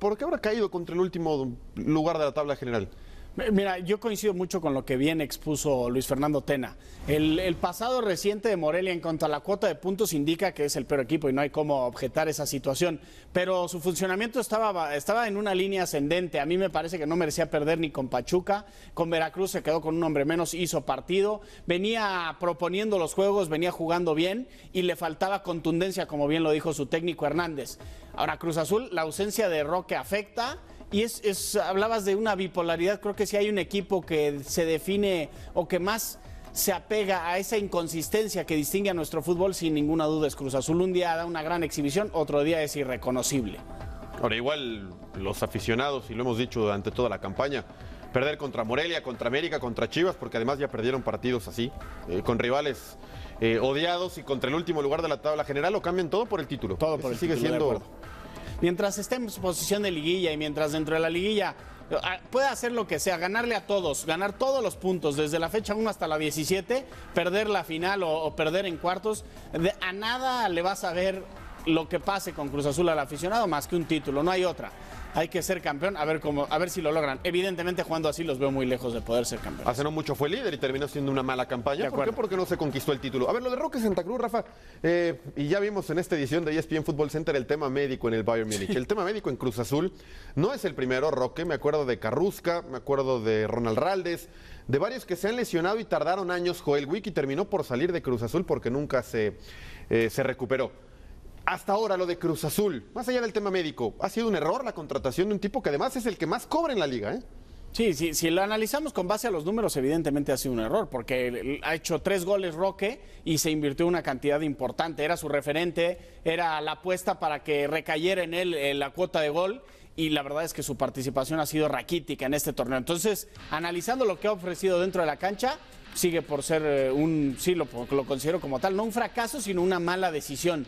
¿por qué habrá caído contra el último lugar de la tabla general? Mira, yo coincido mucho con lo que bien expuso Luis Fernando Tena. El, pasado reciente de Morelia en cuanto a la cuota de puntos indica que es el peor equipo y no hay cómo objetar esa situación. Pero su funcionamiento estaba, estaba en una línea ascendente. A mí me parece que no merecía perder ni con Pachuca. Con Veracruz se quedó con un hombre menos, hizo partido. Venía proponiendo los juegos, venía jugando bien y le faltaba contundencia, como bien lo dijo su técnico Hernández. Ahora Cruz Azul, la ausencia de Roque afecta. Y es, hablabas de una bipolaridad, creo que si hay un equipo que se define o que más se apega a esa inconsistencia que distingue a nuestro fútbol, sin ninguna duda es Cruz Azul. Un día da una gran exhibición, otro día es irreconocible. Ahora igual los aficionados, y lo hemos dicho durante toda la campaña, perder contra Morelia, contra América, contra Chivas, porque además ya perdieron partidos así, eh, con rivales eh, odiados y contra el último lugar de la tabla general, lo cambian todo por el título. Todo por el Sigue siendo mientras esté en posición de liguilla y mientras dentro de la liguilla eh, ah, puede hacer lo que sea, ganarle a todos, ganar todos los puntos, desde la fecha 1 hasta la 17, perder la final o, perder en cuartos, a nada le vas a ver lo que pase con Cruz Azul al aficionado más que un título, no hay otra. Hay que ser campeón, a ver cómo, a ver si lo logran. Evidentemente jugando así los veo muy lejos de poder ser campeón. Hace no mucho fue líder y terminó siendo una mala campaña. ¿Por qué? Porque no se conquistó el título. A ver, lo de Roque Santa Cruz, Rafa, eh, y ya vimos en esta edición de ESPN Football Center el tema médico en el Bayern Múnich. El tema médico en Cruz Azul no es el primero, Roque. Me acuerdo de Carrusca, me acuerdo de Ronald Raldes, de varios que se han lesionado y tardaron años. Joel Wiki terminó por salir de Cruz Azul porque nunca se, eh, se recuperó hasta ahora lo de Cruz Azul, más allá del tema médico, ha sido un error la contratación de un tipo que además es el que más cobra en la liga, ¿eh? Sí, si lo analizamos con base a los números, evidentemente ha sido un error, porque ha hecho tres goles Roque y se invirtió una cantidad importante. Era su referente, era la apuesta para que recayera en él eh, la cuota de gol y la verdad es que su participación ha sido raquítica en este torneo. Entonces, analizando lo que ha ofrecido dentro de la cancha, sigue por ser eh, un, sí, lo, lo considero como tal, no un fracaso, sino una mala decisión